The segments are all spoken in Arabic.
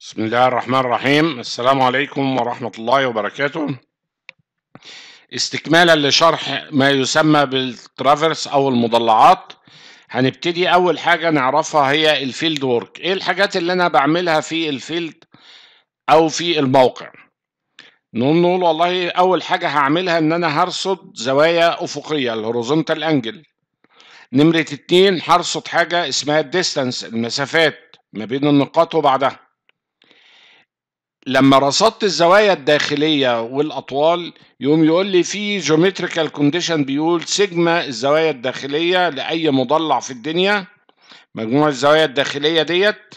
بسم الله الرحمن الرحيم السلام عليكم ورحمة الله وبركاته استكمالا لشرح ما يسمى بالترافرس أو المضلعات هنبتدي أول حاجة نعرفها هي الفيلد وورك إيه الحاجات اللي أنا بعملها في الفيلد أو في الموقع نقول والله أول حاجة هعملها إن أنا هرصد زوايا أفقية الهوريزونتال أنجل نمرة اتنين هرصد حاجة اسمها الديستانس المسافات ما بين النقاط وبعدها لما رصدت الزوايا الداخليه والاطوال يقوم يقول لي في جيومتريكال كونديشن بيقول سيجما الزوايا الداخليه لاي مضلع في الدنيا مجموع الزوايا الداخليه ديت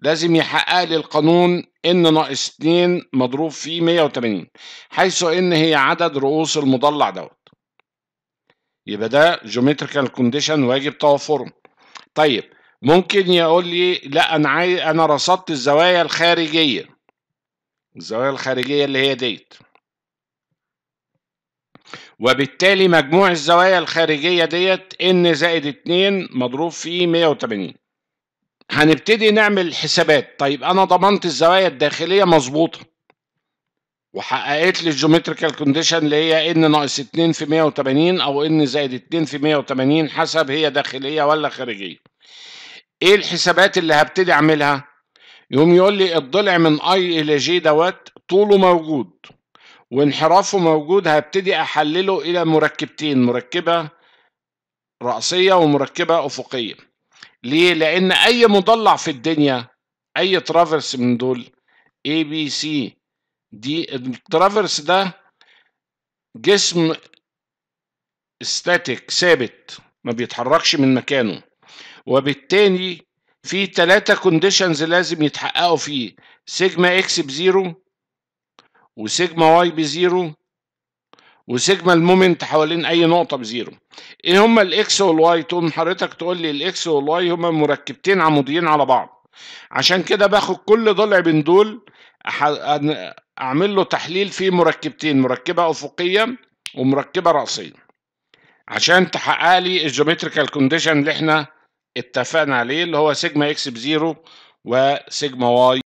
لازم يحقق لي القانون ان ناقص 2 مضروب في 180 حيث ان هي عدد رؤوس المضلع دوت يبقى ده جيومتريكال كونديشن واجب توفره طيب ممكن يقول لي لا انا عاي... انا رصدت الزوايا الخارجيه الزوايا الخارجية اللي هي ديت وبالتالي مجموع الزوايا الخارجية ديت n زائد 2 مضروب في 180 هنبتدي نعمل حسابات طيب أنا ضمنت الزوايا الداخلية مظبوطة وحققت لي الجيومتريكال كونديشن اللي هي n ناقص 2 في 180 أو n زائد 2 في 180 حسب هي داخلية ولا خارجية إيه الحسابات اللي هبتدي أعملها؟ يقوم يقول لي الضلع من اي الى جي دوت طوله موجود وانحرافه موجود هبتدي احلله الى مركبتين مركبه رأسية ومركبة أفقية ليه؟ لأن أي مضلع في الدنيا أي ترافرس من دول اي بي سي دي الترافرس ده جسم استاتيك ثابت ما بيتحركش من مكانه وبالتالي في ثلاثة كونديشنز لازم يتحققوا فيه سيجما اكس بزيرو وسيجما واي بزيرو وسيجما المومنت حوالين اي نقطة بزيرو ايه هما الاكس والواي تقوم حضرتك تقول لي الاكس والواي هما مركبتين عموديين على بعض عشان كده باخد كل ضلع من دول اعمل له تحليل فيه مركبتين مركبة افقية ومركبة رأسية عشان تحقق لي الجيومتريكال كونديشن اللي احنا اتفقنا عليه اللي هو سيجما اكس بزيرو وسيجما واي